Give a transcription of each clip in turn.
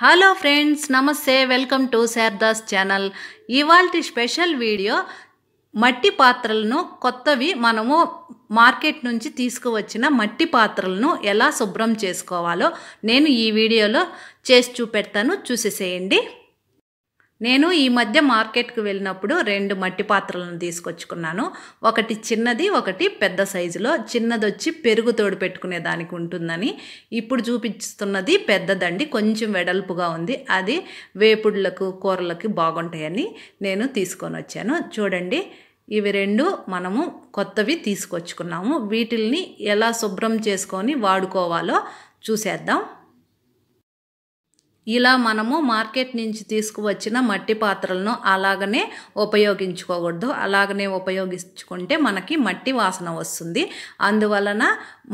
hello friends నమస్తే welcome to Sharada's channel ఇవాళ special video మట్టి పాత్రలను కొత్తవి మనము మార్కెట్ నుంచి తీసుకువచ్చిన మట్టి పాత్రలను ఎలా శుభ్రం చేసుకోవాలో నేను ఈ వీడియోలో చేసి చూపెడతాను చూసేసేయండి నేను ఈ మధ్య మార్కెట్కి వెళ్ళినప్పుడు రెండు మట్టి పాత్రలను తీసుకొచ్చుకున్నాను ఒకటి చిన్నది ఒకటి పెద్ద సైజులో చిన్నది వచ్చి పెరుగు తోడు పెట్టుకునే దానికి ఉంటుందని ఇప్పుడు చూపిస్తున్నది పెద్దదండి కొంచెం వెడల్పుగా ఉంది అది వేపుడులకు కూరలకి బాగుంటాయని నేను తీసుకొని వచ్చాను చూడండి ఇవి రెండు మనము కొత్తవి తీసుకొచ్చుకున్నాము వీటిల్ని ఎలా శుభ్రం చేసుకొని వాడుకోవాలో చూసేద్దాం ఇలా మనము మార్కెట్ నుంచి తీసుకువచ్చిన మట్టి పాత్రలను అలాగనే ఉపయోగించుకోకూడదు అలాగనే ఉపయోగించుకుంటే మనకి మట్టి వాసన వస్తుంది అందువలన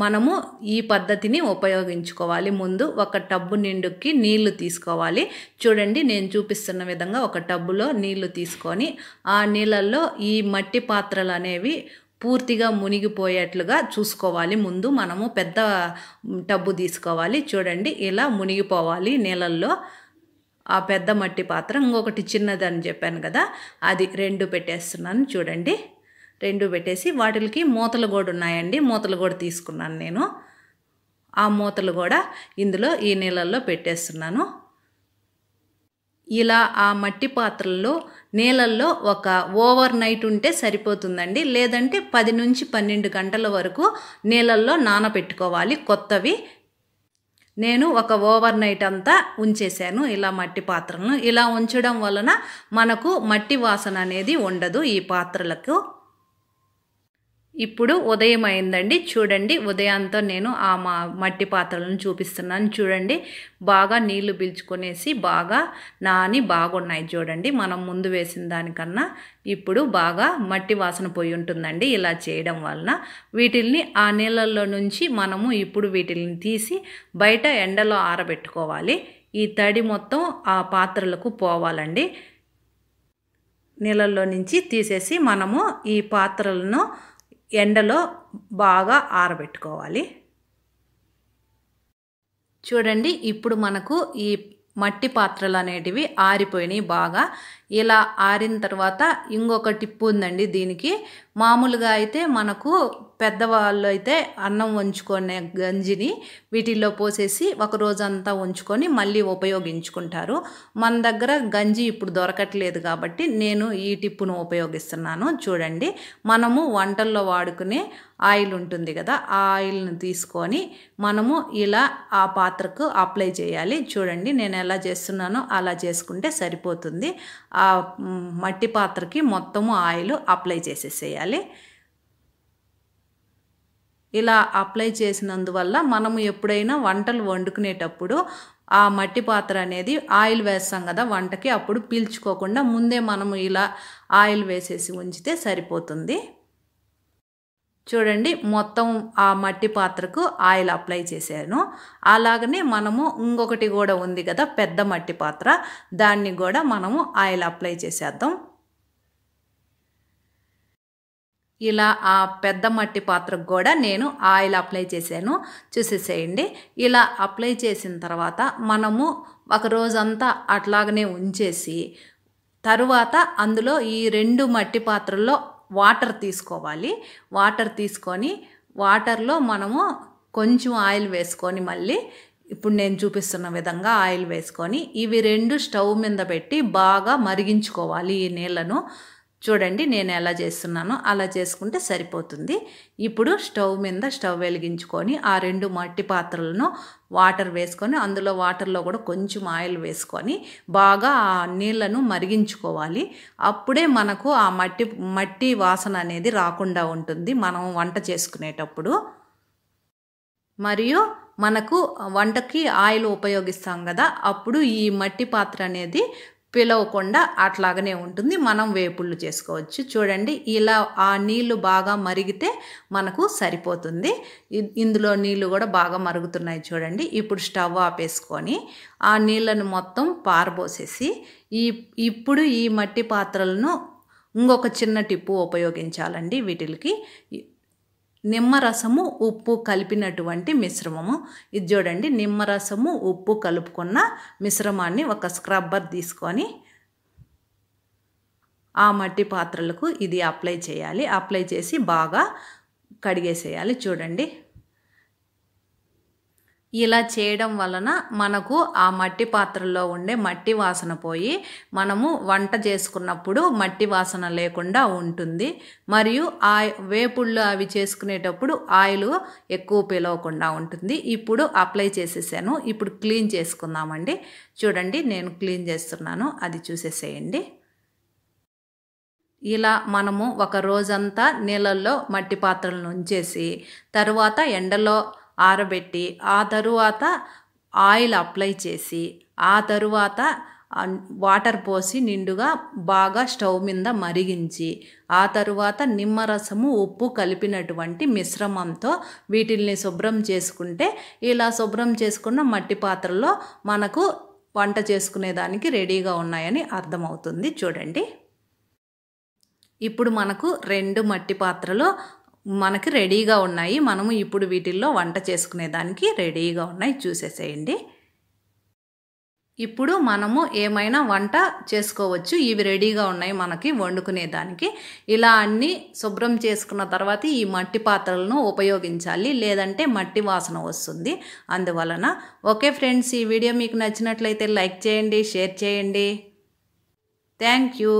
మనము ఈ పద్ధతిని ఉపయోగించుకోవాలి ముందు ఒక టబ్బు నిండుకి నీళ్లు తీసుకోవాలి చూడండి నేను చూపిస్తున్న విధంగా ఒక టబ్బులో నీళ్లు తీసుకొని ఆ నీళ్ళల్లో ఈ మట్టి పాత్రలు అనేవి పూర్తిగా మునిగిపోయేట్లుగా చూసుకోవాలి ముందు మనము పెద్ద టబ్బు తీసుకోవాలి చూడండి ఇలా మునిగిపోవాలి నీళ్ళల్లో ఆ పెద్ద మట్టి పాత్ర ఇంకొకటి చిన్నది అని చెప్పాను కదా అది రెండు పెట్టేస్తున్నాను చూడండి రెండు పెట్టేసి వాటికి మూతలు కూడా ఉన్నాయండి మూతలు కూడా తీసుకున్నాను నేను ఆ మూతలు కూడా ఇందులో ఈ నీళ్ళల్లో పెట్టేస్తున్నాను ఇలా ఆ మట్టి పాత్రల్లో నీళ్ళల్లో ఒక ఓవర్ నైట్ ఉంటే సరిపోతుందండి లేదంటే పది నుంచి పన్నెండు గంటల వరకు నీళ్ళల్లో నానబెట్టుకోవాలి కొత్తవి నేను ఒక ఓవర్ నైట్ అంతా ఉంచేశాను ఇలా మట్టి పాత్రలను ఇలా ఉంచడం వలన మనకు మట్టి వాసన అనేది ఉండదు ఈ పాత్రలకు ఇప్పుడు ఉదయం అయిందండి చూడండి ఉదయంతో నేను ఆ మా మట్టి పాత్రలను చూపిస్తున్నాను చూడండి బాగా నీళ్లు పీల్చుకునేసి బాగా నాని బాగున్నాయి చూడండి మనం ముందు వేసిన దానికన్నా ఇప్పుడు బాగా మట్టి వాసన పోయి ఉంటుందండి ఇలా చేయడం వలన వీటిల్ని ఆ నీళ్ళల్లో నుంచి మనము ఇప్పుడు వీటిల్ని తీసి బయట ఎండలో ఆరబెట్టుకోవాలి ఈ తడి మొత్తం ఆ పాత్రలకు పోవాలండి నీళ్ళల్లో నుంచి తీసేసి మనము ఈ పాత్రలను ఎండలో బాగా ఆరబెట్టుకోవాలి చూడండి ఇప్పుడు మనకు ఈ మట్టి పాత్రలు అనేటివి ఆరిపోయినాయి బాగా ఇలా ఆరిన తర్వాత ఇంకొక టిప్పు ఉందండి దీనికి మామూలుగా అయితే మనకు పెద్దవాళ్ళు అయితే అన్నం వంచుకునే గంజిని వీటిల్లో పోసేసి ఒక రోజంతా ఉంచుకొని మళ్ళీ ఉపయోగించుకుంటారు మన దగ్గర గంజి ఇప్పుడు దొరకట్లేదు కాబట్టి నేను ఈ టిప్పును ఉపయోగిస్తున్నాను చూడండి మనము వంటల్లో వాడుకునే ఆయిల్ ఉంటుంది కదా ఆ ఆయిల్ను తీసుకొని మనము ఇలా ఆ పాత్రకు అప్లై చేయాలి చూడండి నేను ఎలా చేస్తున్నానో అలా చేసుకుంటే సరిపోతుంది ఆ మట్టి పాత్రకి మొత్తము ఆయిల్ అప్లై చేసేసేయాలి ఇలా అప్లై చేసినందువల్ల మనము ఎప్పుడైనా వంటలు వండుకునేటప్పుడు ఆ మట్టి పాత్ర అనేది ఆయిల్ వేస్తాం కదా వంటకి అప్పుడు పీల్చుకోకుండా ముందే మనము ఇలా ఆయిల్ వేసేసి ఉంచితే సరిపోతుంది చూడండి మొత్తం ఆ మట్టి పాత్రకు ఆయిల్ అప్లై చేశాను అలాగనే మనము ఇంకొకటి కూడా ఉంది కదా పెద్ద మట్టి పాత్ర దాన్ని కూడా మనము ఆయిల్ అప్లై చేసేద్దాం ఇలా ఆ పెద్ద మట్టి పాత్రకు కూడా నేను ఆయిల్ అప్లై చేశాను చూసేసేయండి ఇలా అప్లై చేసిన తర్వాత మనము ఒక రోజంతా అట్లాగనే ఉంచేసి తరువాత అందులో ఈ రెండు మట్టి పాత్రల్లో వాటర్ తీసుకోవాలి వాటర్ తీసుకొని వాటర్లో మనము కొంచెం ఆయిల్ వేసుకొని మళ్ళీ ఇప్పుడు నేను చూపిస్తున్న విధంగా ఆయిల్ వేసుకొని ఇవి రెండు స్టవ్ మీద పెట్టి బాగా మరిగించుకోవాలి ఈ నీళ్లను చూడండి నేను ఎలా చేస్తున్నానో అలా చేసుకుంటే సరిపోతుంది ఇప్పుడు స్టవ్ మీద స్టవ్ వెలిగించుకొని ఆ రెండు మట్టి పాత్రలను వాటర్ వేసుకొని అందులో వాటర్లో కూడా కొంచెం ఆయిల్ వేసుకొని బాగా ఆ నీళ్లను మరిగించుకోవాలి అప్పుడే మనకు ఆ మట్టి మట్టి వాసన అనేది రాకుండా ఉంటుంది మనం వంట చేసుకునేటప్పుడు మరియు మనకు వంటకి ఆయిల్ ఉపయోగిస్తాం కదా అప్పుడు ఈ మట్టి పాత్ర అనేది పిలవకుండా అట్లాగనే ఉంటుంది మనం వేపుళ్ళు చేసుకోవచ్చు చూడండి ఇలా ఆ నీళ్లు బాగా మరిగితే మనకు సరిపోతుంది ఇందులో నీళ్లు కూడా బాగా మరుగుతున్నాయి చూడండి ఇప్పుడు స్టవ్ ఆపేసుకొని ఆ నీళ్ళను మొత్తం పారబోసేసి ఈ ఇప్పుడు ఈ మట్టి పాత్రలను ఇంకొక చిన్న టిప్పు ఉపయోగించాలండి వీటికి నిమ్మరసము ఉప్పు కలిపినటువంటి మిశ్రమము ఇది చూడండి నిమ్మరసము ఉప్పు కలుపుకున్న మిశ్రమాన్ని ఒక స్క్రబ్బర్ తీసుకొని ఆ మట్టి పాత్రలకు ఇది అప్లై చేయాలి అప్లై చేసి బాగా కడిగేసేయాలి చూడండి ఇలా చేయడం వలన మనకు ఆ మట్టి పాత్రలో ఉండే మట్టి వాసన పోయి మనము వంట చేసుకున్నప్పుడు మట్టి వాసన లేకుండా ఉంటుంది మరియు ఆ వేపుళ్ళు అవి చేసుకునేటప్పుడు ఆయిల్ ఎక్కువ పిలవకుండా ఉంటుంది ఇప్పుడు అప్లై చేసేసాను ఇప్పుడు క్లీన్ చేసుకుందామండి చూడండి నేను క్లీన్ చేస్తున్నాను అది చూసేసేయండి ఇలా మనము ఒక రోజంతా నీళ్ళల్లో మట్టి పాత్రలను ఉంచేసి తరువాత ఎండలో ఆరబెట్టి ఆ తరువాత ఆయిల్ అప్లై చేసి ఆ తరువాత వాటర్ పోసి నిండుగా బాగా స్టవ్ మీద మరిగించి ఆ తరువాత నిమ్మరసము ఉప్పు కలిపినటువంటి మిశ్రమంతో వీటిల్ని శుభ్రం చేసుకుంటే ఇలా శుభ్రం చేసుకున్న మట్టి పాత్రలో మనకు వంట చేసుకునేదానికి రెడీగా ఉన్నాయని అర్థమవుతుంది చూడండి ఇప్పుడు మనకు రెండు మట్టి పాత్రలు మనకి రెడీగా ఉన్నాయి మనము ఇప్పుడు వీటిల్లో వంట చేసుకునేదానికి రెడీగా ఉన్నాయి చూసేసేయండి ఇప్పుడు మనము ఏమైనా వంట చేసుకోవచ్చు ఇవి రెడీగా ఉన్నాయి మనకి వండుకునేదానికి ఇలా అన్నీ శుభ్రం చేసుకున్న తర్వాత ఈ మట్టి పాత్రలను ఉపయోగించాలి లేదంటే మట్టి వాసన వస్తుంది అందువలన ఓకే ఫ్రెండ్స్ ఈ వీడియో మీకు నచ్చినట్లయితే లైక్ చేయండి షేర్ చేయండి థ్యాంక్ యూ